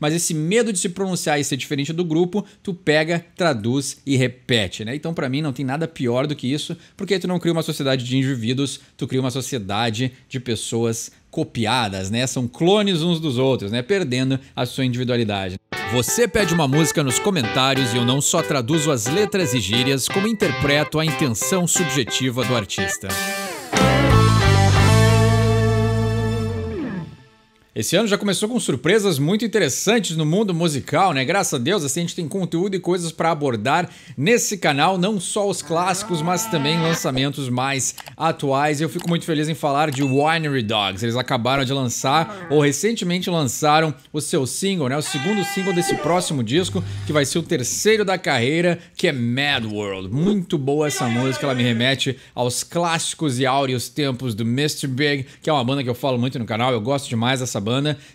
Mas esse medo de se pronunciar e ser diferente do grupo, tu pega, traduz e repete, né? Então, para mim, não tem nada pior do que isso, porque tu não cria uma sociedade de indivíduos, tu cria uma sociedade de pessoas copiadas, né? São clones uns dos outros, né? Perdendo a sua individualidade. Você pede uma música nos comentários e eu não só traduzo as letras e gírias, como interpreto a intenção subjetiva do artista. Esse ano já começou com surpresas muito interessantes no mundo musical, né? Graças a Deus, assim a gente tem conteúdo e coisas para abordar nesse canal, não só os clássicos, mas também lançamentos mais atuais. Eu fico muito feliz em falar de Winery Dogs. Eles acabaram de lançar ou recentemente lançaram o seu single, né? O segundo single desse próximo disco, que vai ser o terceiro da carreira, que é Mad World. Muito boa essa música, ela me remete aos clássicos e áureos tempos do Mr. Big, que é uma banda que eu falo muito no canal. Eu gosto demais dessa banda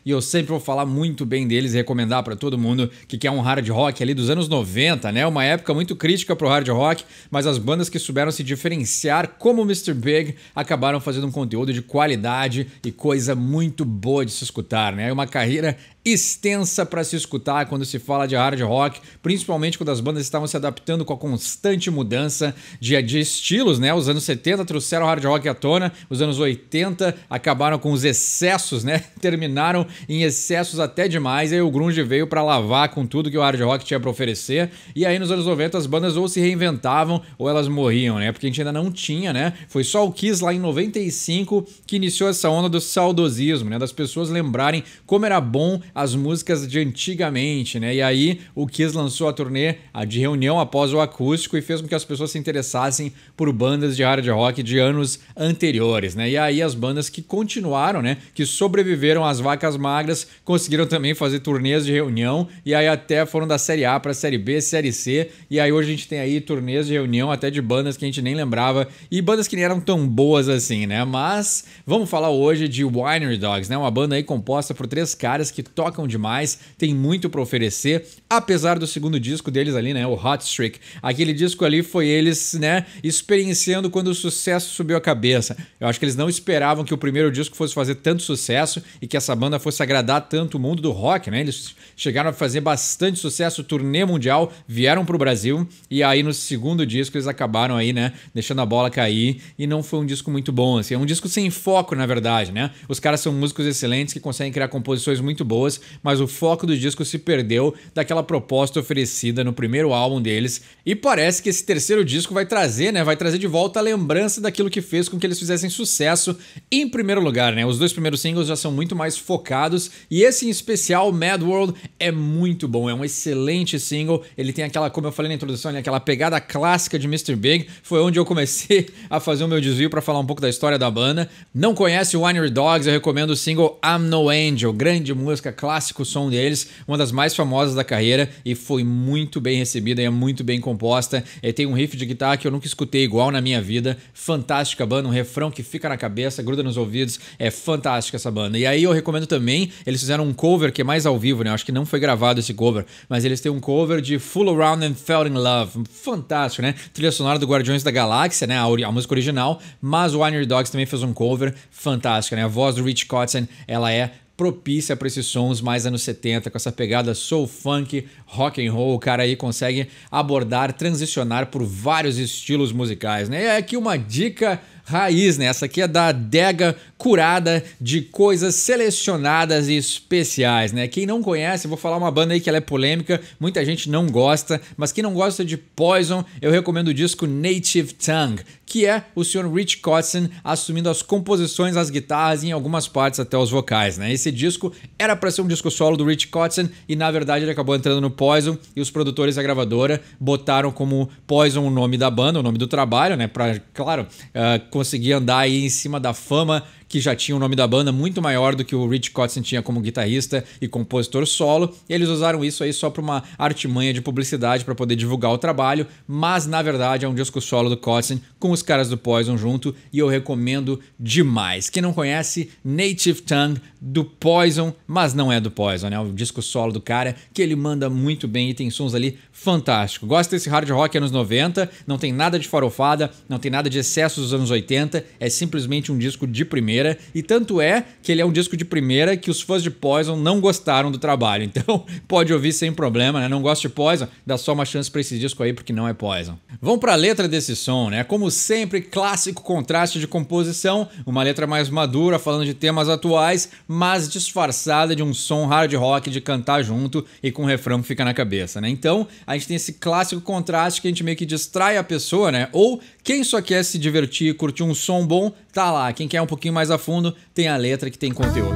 e eu sempre vou falar muito bem deles e recomendar para todo mundo que quer um hard rock ali dos anos 90, né? Uma época muito crítica pro hard rock, mas as bandas que souberam se diferenciar como Mr. Big acabaram fazendo um conteúdo de qualidade e coisa muito boa de se escutar, né? Uma carreira extensa para se escutar quando se fala de hard rock, principalmente quando as bandas estavam se adaptando com a constante mudança de, de estilos, né? Os anos 70 trouxeram hard rock à tona, os anos 80 acabaram com os excessos, né? Terminaram em excessos até demais, aí o grunge veio para lavar com tudo que o hard rock tinha para oferecer, e aí nos anos 90 as bandas ou se reinventavam ou elas morriam, né? Porque a gente ainda não tinha, né? Foi só o Kiss lá em 95 que iniciou essa onda do saudosismo, né? Das pessoas lembrarem como era bom as músicas de antigamente, né? E aí o Kiss lançou a turnê a de reunião após o acústico e fez com que as pessoas se interessassem por bandas de hard rock de anos anteriores, né? E aí as bandas que continuaram, né, que sobreviveram às vacas magras, conseguiram também fazer turnês de reunião e aí até foram da série A para série B, série C, e aí hoje a gente tem aí turnês de reunião até de bandas que a gente nem lembrava e bandas que nem eram tão boas assim, né? Mas vamos falar hoje de Winery Dogs, né? Uma banda aí composta por três caras que tocam demais, tem muito para oferecer, apesar do segundo disco deles ali, né, o Hot Streak. Aquele disco ali foi eles, né, experienciando quando o sucesso subiu a cabeça. Eu acho que eles não esperavam que o primeiro disco fosse fazer tanto sucesso e que essa banda fosse agradar tanto o mundo do rock, né? Eles chegaram a fazer bastante sucesso, turnê mundial, vieram pro Brasil e aí no segundo disco eles acabaram aí, né, deixando a bola cair e não foi um disco muito bom, assim, é um disco sem foco, na verdade, né? Os caras são músicos excelentes que conseguem criar composições muito boas mas o foco do disco se perdeu daquela proposta oferecida no primeiro álbum deles. E parece que esse terceiro disco vai trazer, né? Vai trazer de volta a lembrança daquilo que fez com que eles fizessem sucesso em primeiro lugar, né? Os dois primeiros singles já são muito mais focados e esse em especial, Mad World, é muito bom, é um excelente single. Ele tem aquela, como eu falei na introdução, né, aquela pegada clássica de Mr. Big. Foi onde eu comecei a fazer o meu desvio para falar um pouco da história da banda. Não conhece o Winery Dogs? Eu recomendo o single I'm No Angel, grande música clássico som deles, uma das mais famosas da carreira e foi muito bem recebida e é muito bem composta. E é, tem um riff de guitarra que eu nunca escutei igual na minha vida. Fantástica banda, um refrão que fica na cabeça, gruda nos ouvidos. É fantástica essa banda. E aí eu recomendo também, eles fizeram um cover que é mais ao vivo, né? acho que não foi gravado esse cover, mas eles têm um cover de Full Around and Fell in Love. Fantástico, né? Trilha sonora do Guardiões da Galáxia, né? A, a música original, mas o Winery Dogs também fez um cover fantástico, né? A voz do Rich Kotzen, ela é propícia para esses sons mais anos 70, com essa pegada soul funk, rock and roll, o cara aí consegue abordar, transicionar por vários estilos musicais, né? E é aqui uma dica raiz, né? Essa aqui é da adega curada de coisas selecionadas e especiais, né? Quem não conhece, vou falar uma banda aí que ela é polêmica, muita gente não gosta, mas quem não gosta de Poison, eu recomendo o disco Native Tongue, que é o Sr. Rich Cotson assumindo as composições, as guitarras e em algumas partes até os vocais, né? Esse disco era para ser um disco solo do Rich Cotson e na verdade ele acabou entrando no Poison e os produtores e a gravadora botaram como Poison o nome da banda, o nome do trabalho, né? Para claro, uh, conseguir andar aí em cima da fama que já tinha o nome da banda muito maior do que o Rich Kotzen tinha como guitarrista e compositor solo, e eles usaram isso aí só para uma artimanha de publicidade para poder divulgar o trabalho, mas na verdade é um disco solo do Kotzen com os caras do Poison junto e eu recomendo demais. Quem não conhece Native Tongue do Poison, mas não é do Poison, né? O é disco solo do cara que ele manda muito bem e tem sons ali fantástico. Gosta desse hard rock anos 90, não tem nada de farofada, não tem nada de excesso dos anos 80, é simplesmente um disco de primeira primeira, e tanto é que ele é um disco de primeira que os fãs de Poison não gostaram do trabalho. Então, pode ouvir sem problema, né? Não gosta de Poison? Dá só uma chance para esse disco aí porque não é Poison. Vamos para a letra desse som, né? Como sempre, clássico contraste de composição, uma letra mais madura falando de temas atuais, mas disfarçada de um som hard rock de cantar junto e com um refrão que fica na cabeça, né? Então, a gente tem esse clássico contraste que a gente meio que distrai a pessoa, né? Ou quem só quer se divertir e curtir um som bom, tá lá. Quem quer um pouquinho mais a fundo, tem a letra que tem conteúdo.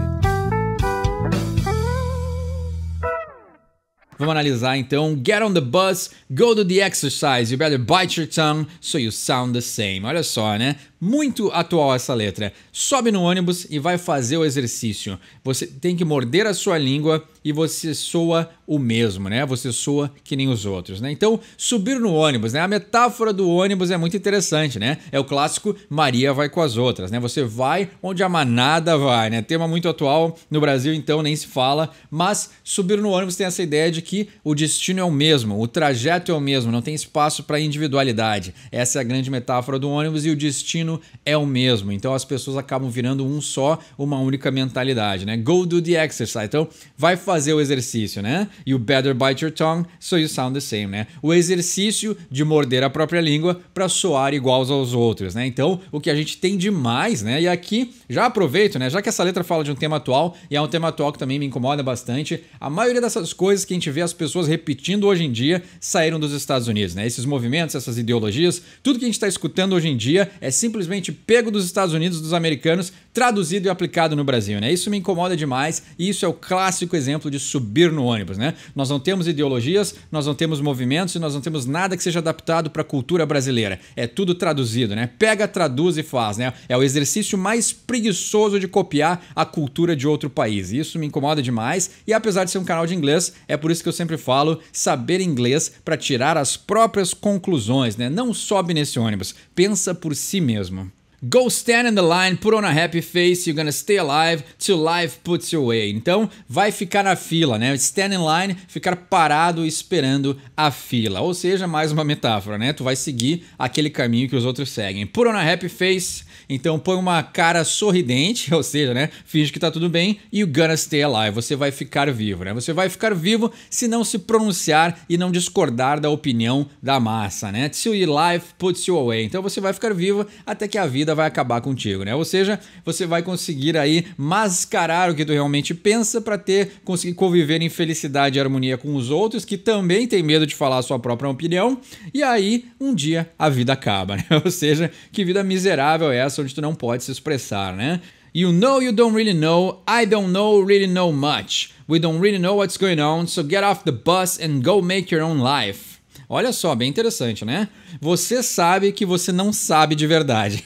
Vamos analisar então Get on the Bus, Go to the Exercise, You Better Bite Your Tongue So You Sound the Same. Olha só, né? Muito atual essa letra. Sobe no ônibus e vai fazer o exercício. Você tem que morder a sua língua e você soa o mesmo, né? Você soa que nem os outros, né? Então, subir no ônibus, né? A metáfora do ônibus é muito interessante, né? É o clássico Maria vai com as outras, né? Você vai onde a manada vai, né? Tema muito atual no Brasil, então nem se fala, mas subir no ônibus tem essa ideia de que o destino é o mesmo, o trajeto é o mesmo, não tem espaço para individualidade. Essa é a grande metáfora do ônibus e o destino destino é o mesmo. Então as pessoas acabam virando um só, uma única mentalidade, né? Go do the exercise. Então vai fazer o exercício, né? You better bite your tongue so you sound the same, né? O exercício de morder a própria língua para soar iguais aos outros, né? Então o que a gente tem demais, né? E aqui já aproveito, né? Já que essa letra fala de um tema atual e é um tema atual que também me incomoda bastante, a maioria dessas coisas que a gente vê as pessoas repetindo hoje em dia saíram dos Estados Unidos, né? Esses movimentos, essas ideologias, tudo que a gente está escutando hoje em dia é simplesmente simplesmente pego dos Estados Unidos, dos americanos, traduzido e aplicado no Brasil, né? Isso me incomoda demais e isso é o clássico exemplo de subir no ônibus, né? Nós não temos ideologias, nós não temos movimentos e nós não temos nada que seja adaptado para a cultura brasileira. É tudo traduzido, né? Pega, traduz e faz, né? É o exercício mais preguiçoso de copiar a cultura de outro país. isso me incomoda demais e apesar de ser um canal de inglês, é por isso que eu sempre falo saber inglês para tirar as próprias conclusões, né? Não sobe nesse ônibus, pensa por si mesmo. Go stand in the line, put on a happy face, you're gonna stay alive till life puts you away. Então, vai ficar na fila, né? Stand in line, ficar parado esperando a fila. Ou seja, mais uma metáfora, né? Tu vai seguir aquele caminho que os outros seguem. Put on a happy face, então põe uma cara sorridente, ou seja, né? Finge que tá tudo bem, you're gonna stay alive. Você vai ficar vivo, né? Você vai ficar vivo se não se pronunciar e não discordar da opinião da massa, né? Till your life puts you away. Então, você vai ficar vivo até que a vida vida vai acabar contigo, né? Ou seja, você vai conseguir aí mascarar o que tu realmente pensa para ter conseguir conviver em felicidade e harmonia com os outros que também tem medo de falar a sua própria opinião, e aí um dia a vida acaba, né? Ou seja, que vida miserável é essa onde tu não pode se expressar, né? You know you don't really know, I don't know really know much. We don't really know what's going on, so get off the bus and go make your own life. Olha só, bem interessante, né? Você sabe que você não sabe de verdade.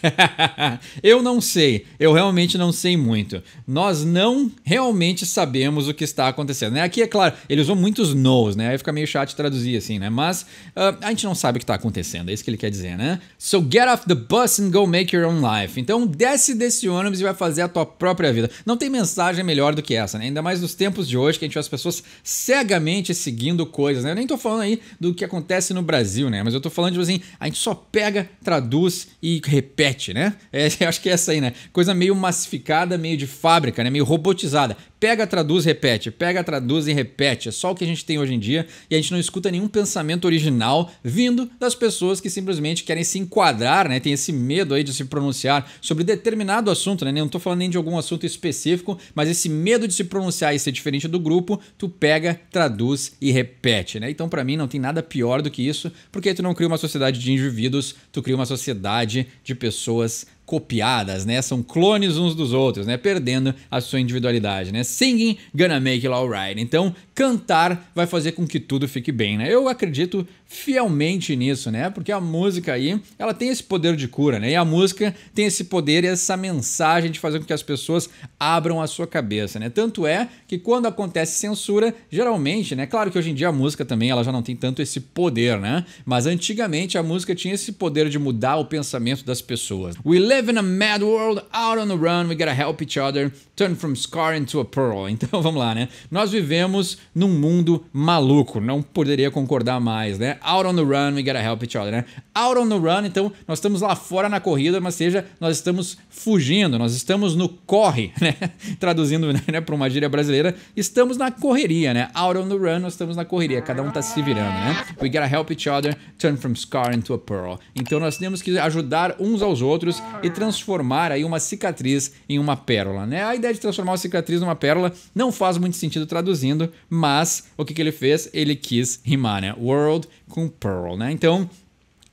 eu não sei, eu realmente não sei muito. Nós não realmente sabemos o que está acontecendo, né? Aqui é claro, ele usou muitos nos, né? Aí fica meio chato traduzir assim, né? Mas uh, a gente não sabe o que está acontecendo, é isso que ele quer dizer, né? So get off the bus and go make your own life. Então desce desse ônibus e vai fazer a tua própria vida. Não tem mensagem melhor do que essa, né? Ainda mais nos tempos de hoje que a gente vê as pessoas cegamente seguindo coisas, né? Eu nem tô falando aí do que acontece acontece no Brasil, né? Mas eu tô falando, tipo assim, a gente só pega, traduz e repete, né? É, acho que é essa aí, né? Coisa meio massificada, meio de fábrica, né? Meio robotizada. Pega, traduz, repete. Pega, traduz e repete. É só o que a gente tem hoje em dia e a gente não escuta nenhum pensamento original vindo das pessoas que simplesmente querem se enquadrar, né? Tem esse medo aí de se pronunciar sobre determinado assunto, né? Não estou falando nem de algum assunto específico, mas esse medo de se pronunciar e ser diferente do grupo, tu pega, traduz e repete, né? Então, para mim, não tem nada pior do que isso, porque tu não cria uma sociedade de indivíduos, tu cria uma sociedade de pessoas copiadas, né? São clones uns dos outros, né? Perdendo a sua individualidade, né? Singing gonna make it alright. Então, cantar vai fazer com que tudo fique bem, né? Eu acredito fielmente nisso, né? Porque a música aí, ela tem esse poder de cura, né? E a música tem esse poder e essa mensagem de fazer com que as pessoas abram a sua cabeça, né? Tanto é que quando acontece censura, geralmente, né? Claro que hoje em dia a música também, ela já não tem tanto esse poder, né? Mas antigamente a música tinha esse poder de mudar o pensamento das pessoas. We live in a mad world, out on the run, we gotta help each other, turn from scar into a pearl. Então vamos lá, né? Nós vivemos num mundo maluco. Não poderia concordar mais, né? Out on the run, we gotta help each other, né? Out on the run, então nós estamos lá fora na corrida, mas seja, nós estamos fugindo, nós estamos no corre, né? Traduzindo né, para uma gíria brasileira, estamos na correria, né? Out on the run, nós estamos na correria, cada um tá se virando, né? We gotta help each other turn from scar into a pearl. Então nós temos que ajudar uns aos outros e transformar aí uma cicatriz em uma pérola, né? A ideia de transformar uma cicatriz numa pérola não faz muito sentido traduzindo, mas o que, que ele fez? Ele quis rimar, né? World com Pearl, né? Então,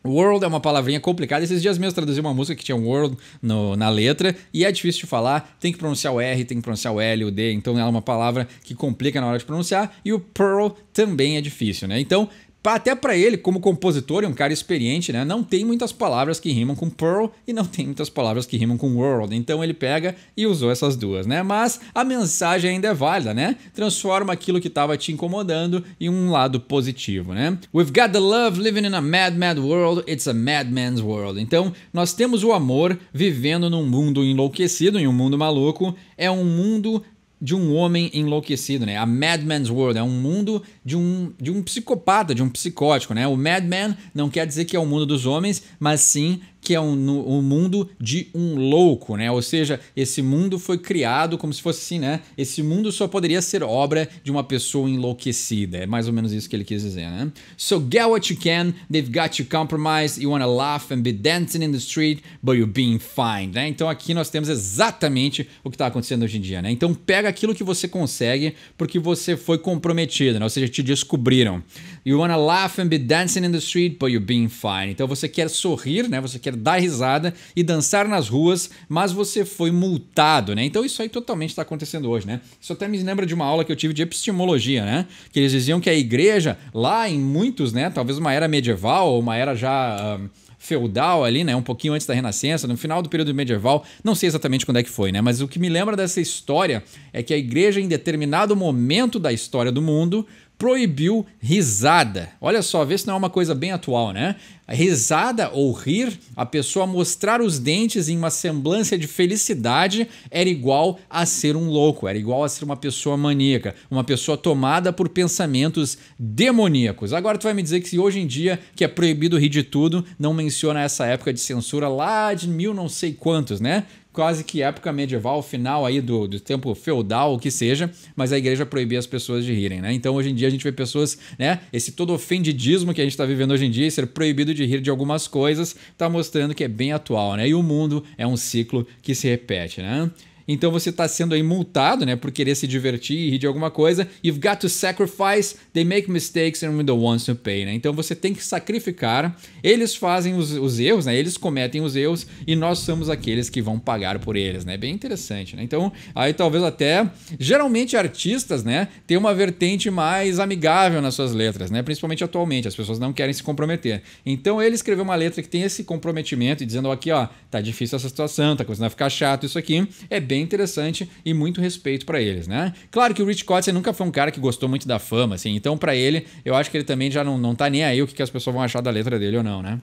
World é uma palavrinha complicada. Esses dias mesmo traduzi uma música que tinha world no, na letra e é difícil de falar. Tem que pronunciar o R, tem que pronunciar o L, o D. Então ela é uma palavra que complica na hora de pronunciar. E o pearl também é difícil, né? Então até para ele, como compositor e um cara experiente, né, não tem muitas palavras que rimam com Pearl e não tem muitas palavras que rimam com World. Então ele pega e usou essas duas, né? Mas a mensagem ainda é válida, né? Transforma aquilo que estava te incomodando em um lado positivo, né? We've got the love living in a mad, mad world. It's a madman's world. Então nós temos o amor vivendo num mundo enlouquecido, em um mundo maluco. É um mundo de um homem enlouquecido, né? A Madman's World é um mundo de um, de um psicopata, de um psicótico, né? O Madman não quer dizer que é o mundo dos homens, mas sim que é um, um mundo de um louco, né? Ou seja, esse mundo foi criado como se fosse assim, né? Esse mundo só poderia ser obra de uma pessoa enlouquecida. É mais ou menos isso que ele quis dizer, né? So get what you can, they've got you compromised, you wanna laugh and be dancing in the street, but you're being fine, né? Então aqui nós temos exatamente o que está acontecendo hoje em dia, né? Então pega aquilo que você consegue porque você foi comprometido, né? Ou seja, te descobriram. You wanna laugh and be dancing in the street, but you're being fine. Então você quer sorrir, né? Você quer dar risada e dançar nas ruas, mas você foi multado, né? Então isso aí totalmente está acontecendo hoje, né? Isso até me lembra de uma aula que eu tive de epistemologia, né? Que eles diziam que a igreja, lá em muitos, né? Talvez uma era medieval ou uma era já. Um, feudal ali, né, um pouquinho antes da Renascença, no final do período medieval, não sei exatamente quando é que foi, né, mas o que me lembra dessa história é que a igreja em determinado momento da história do mundo proibiu risada. Olha só, vê se não é uma coisa bem atual, né? Risada ou rir, a pessoa mostrar os dentes em uma semblância de felicidade era igual a ser um louco, era igual a ser uma pessoa maníaca, uma pessoa tomada por pensamentos demoníacos. Agora tu vai me dizer que hoje em dia que é proibido rir de tudo, não menciona essa época de censura lá de mil não sei quantos, né? quase que época medieval, final aí do, do tempo feudal, o que seja, mas a igreja proibia as pessoas de rirem, né? Então hoje em dia a gente vê pessoas, né? Esse todo ofendidismo que a gente está vivendo hoje em dia, ser proibido de rir de algumas coisas, está mostrando que é bem atual, né? E o mundo é um ciclo que se repete, né? Então você está sendo aí multado, né, por querer se divertir e rir de alguma coisa. You've got to sacrifice, they make mistakes and we're the ones to pay, né? Então você tem que sacrificar, eles fazem os, os erros, né? Eles cometem os erros e nós somos aqueles que vão pagar por eles, né? Bem interessante, né? Então, aí talvez até geralmente artistas, né, tem uma vertente mais amigável nas suas letras, né? Principalmente atualmente, as pessoas não querem se comprometer. Então ele escreveu uma letra que tem esse comprometimento e dizendo aqui, ó, tá difícil essa situação, tá começando a ficar chato isso aqui. É bem bem interessante e muito respeito para eles, né? Claro que o Rich Kotze nunca foi um cara que gostou muito da fama, assim, então para ele, eu acho que ele também já não, não tá nem aí o que, que as pessoas vão achar da letra dele ou não, né?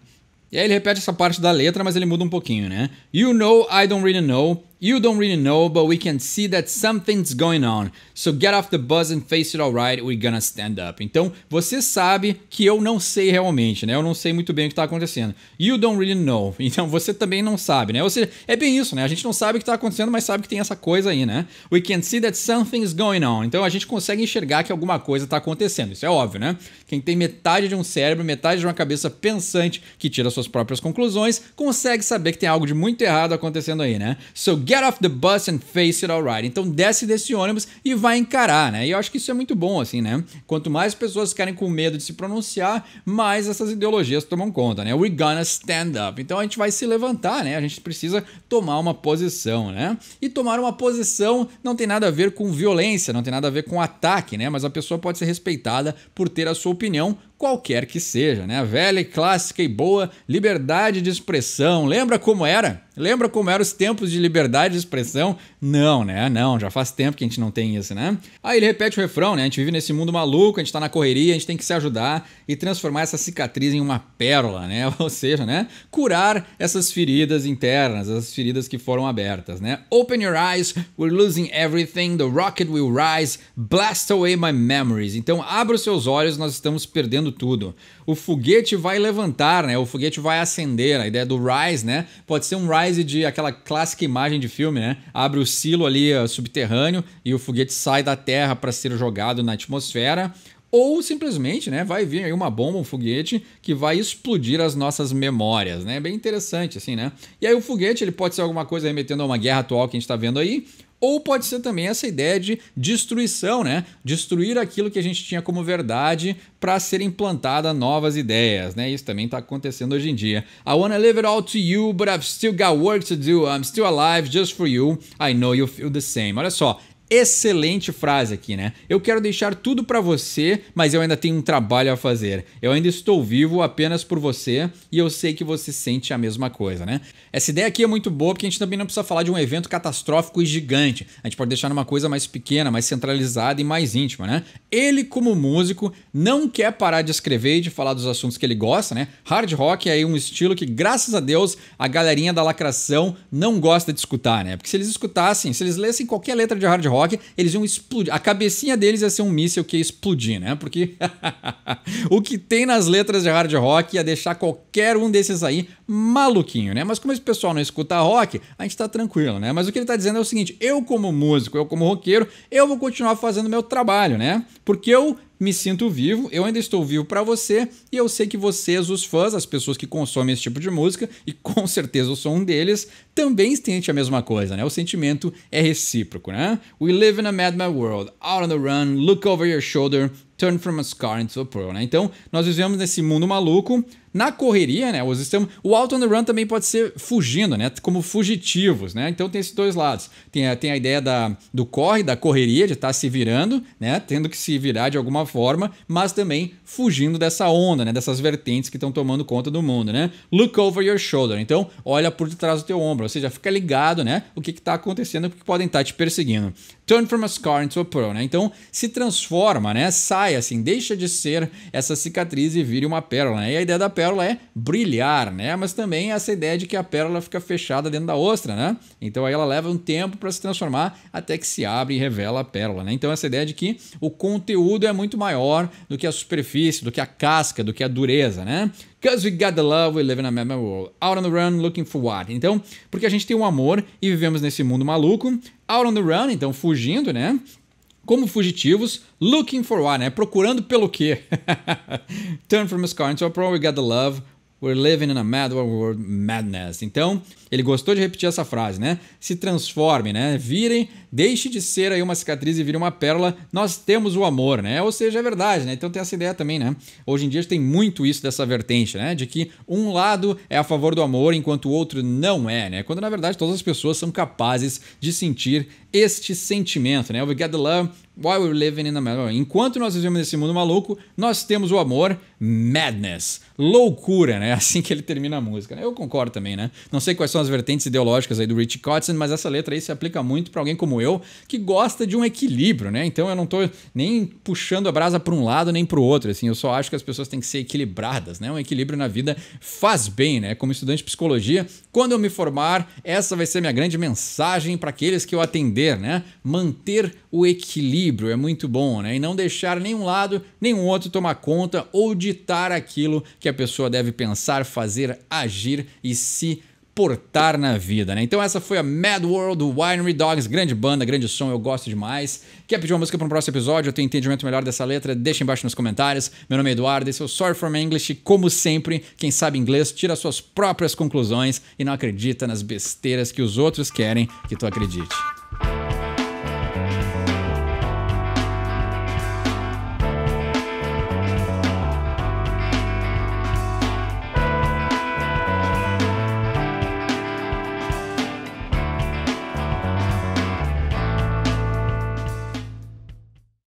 E aí ele repete essa parte da letra, mas ele muda um pouquinho, né? You know I don't really know, You don't really know, but we can see that something's going on. So get off the bus and face it alright, we're gonna stand up. Então, você sabe que eu não sei realmente, né? Eu não sei muito bem o que tá acontecendo. You don't really know. Então, você também não sabe, né? Ou seja, é bem isso, né? A gente não sabe o que tá acontecendo, mas sabe que tem essa coisa aí, né? We can see that something's going on. Então, a gente consegue enxergar que alguma coisa tá acontecendo. Isso é óbvio, né? Quem tem metade de um cérebro, metade de uma cabeça pensante que tira suas próprias conclusões, consegue saber que tem algo de muito errado acontecendo aí, né? So get Get off the bus and face it alright. Então desce desse ônibus e vai encarar, né? E eu acho que isso é muito bom, assim, né? Quanto mais pessoas ficarem com medo de se pronunciar, mais essas ideologias tomam conta, né? We're gonna stand up. Então a gente vai se levantar, né? A gente precisa tomar uma posição, né? E tomar uma posição não tem nada a ver com violência, não tem nada a ver com ataque, né? Mas a pessoa pode ser respeitada por ter a sua opinião qualquer que seja, né? A velha e clássica e boa liberdade de expressão. Lembra como era? Lembra como eram os tempos de liberdade de expressão? Não, né? Não, já faz tempo que a gente não tem isso, né? Aí ele repete o refrão, né? A gente vive nesse mundo maluco, a gente tá na correria, a gente tem que se ajudar e transformar essa cicatriz em uma pérola, né? Ou seja, né? Curar essas feridas internas, essas feridas que foram abertas, né? Open your eyes, we're losing everything, the rocket will rise, blast away my memories. Então, abra os seus olhos, nós estamos perdendo quebrando tudo. O foguete vai levantar, né? O foguete vai acender. A ideia do rise, né? Pode ser um rise de aquela clássica imagem de filme, né? Abre o silo ali uh, subterrâneo e o foguete sai da Terra para ser jogado na atmosfera ou simplesmente, né, vai vir aí uma bomba, um foguete que vai explodir as nossas memórias, né? Bem interessante assim, né? E aí o foguete, ele pode ser alguma coisa remetendo a uma guerra atual que a gente está vendo aí, ou pode ser também essa ideia de destruição, né? Destruir aquilo que a gente tinha como verdade para ser implantada novas ideias, né? Isso também está acontecendo hoje em dia. I wanna leave it all to you, but I've still got work to do. I'm still alive just for you. I know you feel the same. Olha só, excelente frase aqui, né? Eu quero deixar tudo para você, mas eu ainda tenho um trabalho a fazer. Eu ainda estou vivo apenas por você e eu sei que você sente a mesma coisa, né? Essa ideia aqui é muito boa porque a gente também não precisa falar de um evento catastrófico e gigante. A gente pode deixar numa coisa mais pequena, mais centralizada e mais íntima, né? Ele como músico não quer parar de escrever e de falar dos assuntos que ele gosta, né? Hard rock é aí um estilo que, graças a Deus, a galerinha da lacração não gosta de escutar, né? Porque se eles escutassem, se eles lessem qualquer letra de hard rock Rock, eles iam explodir. A cabecinha deles ia ser um míssil que ia explodir, né? Porque o que tem nas letras de hard rock ia deixar qualquer um desses aí maluquinho, né? Mas como esse pessoal não escuta rock, a gente tá tranquilo, né? Mas o que ele tá dizendo é o seguinte: eu, como músico, eu, como roqueiro, eu vou continuar fazendo meu trabalho, né? Porque eu me sinto vivo, eu ainda estou vivo para você e eu sei que vocês, os fãs, as pessoas que consomem esse tipo de música, e com certeza eu sou um deles, também sente a mesma coisa, né? O sentimento é recíproco, né? We live in a madman world, out on the run, look over your shoulder, Turn from a Scar into a Pearl, né? Então, nós vivemos nesse mundo maluco, na correria, né? Os estamos... O Out on the Run também pode ser fugindo, né? Como fugitivos, né? Então tem esses dois lados. Tem a, tem a ideia da, do corre, da correria, de estar tá se virando, né? Tendo que se virar de alguma forma, mas também fugindo dessa onda, né? Dessas vertentes que estão tomando conta do mundo, né? Look over your shoulder. Então, olha por detrás do teu ombro. Ou seja, fica ligado, né? O que está acontecendo, porque podem estar tá te perseguindo. Turn from a scar into a pearl, né? Então se transforma, né? Sai assim, deixa de ser essa cicatriz e vira uma pérola, né? E a ideia da pérola é brilhar, né? Mas também essa ideia de que a pérola fica fechada dentro da ostra, né? Então aí ela leva um tempo para se transformar até que se abre e revela a pérola, né? Então essa ideia de que o conteúdo é muito maior do que a superfície, do que a casca, do que a dureza, né? Because we got the love, we live in a mad world. Out on the run, looking for what? Então, porque a gente tem um amor e vivemos nesse mundo maluco. Out on the run, então fugindo, né? como fugitivos, looking for what, né? Procurando pelo quê? Turn from a scar into a pro, we got the love, We're living in a mad world madness. Então, ele gostou de repetir essa frase, né? Se transforme, né? Virem, deixe de ser aí uma cicatriz e vire uma pérola. Nós temos o amor, né? Ou seja, é verdade, né? Então tem essa ideia também, né? Hoje em dia tem muito isso dessa vertente, né? De que um lado é a favor do amor enquanto o outro não é, né? Quando na verdade todas as pessoas são capazes de sentir este sentimento, né? We got the love while we're living in a Enquanto nós vivemos nesse mundo maluco, nós temos o amor madness, loucura, né? Assim que ele termina a música. Né? Eu concordo também, né? Não sei quais são as vertentes ideológicas aí do Richie Kotzen, mas essa letra aí se aplica muito para alguém como eu, que gosta de um equilíbrio, né? Então eu não tô nem puxando a brasa para um lado nem para o outro, assim. Eu só acho que as pessoas têm que ser equilibradas, né? Um equilíbrio na vida faz bem, né? Como estudante de psicologia, quando eu me formar, essa vai ser minha grande mensagem para aqueles que eu atender manter, né? Manter o equilíbrio é muito bom, né? E não deixar nenhum lado, nenhum outro tomar conta ou ditar aquilo que a pessoa deve pensar, fazer, agir e se portar na vida, né? Então essa foi a Mad World Winery Dogs, grande banda, grande som, eu gosto demais. Quer pedir uma música para um próximo episódio? Eu tenho entendimento melhor dessa letra? Deixa embaixo nos comentários. Meu nome é Eduardo, esse é o Sorry for My English. Como sempre, quem sabe inglês tira suas próprias conclusões e não acredita nas besteiras que os outros querem que tu acredite.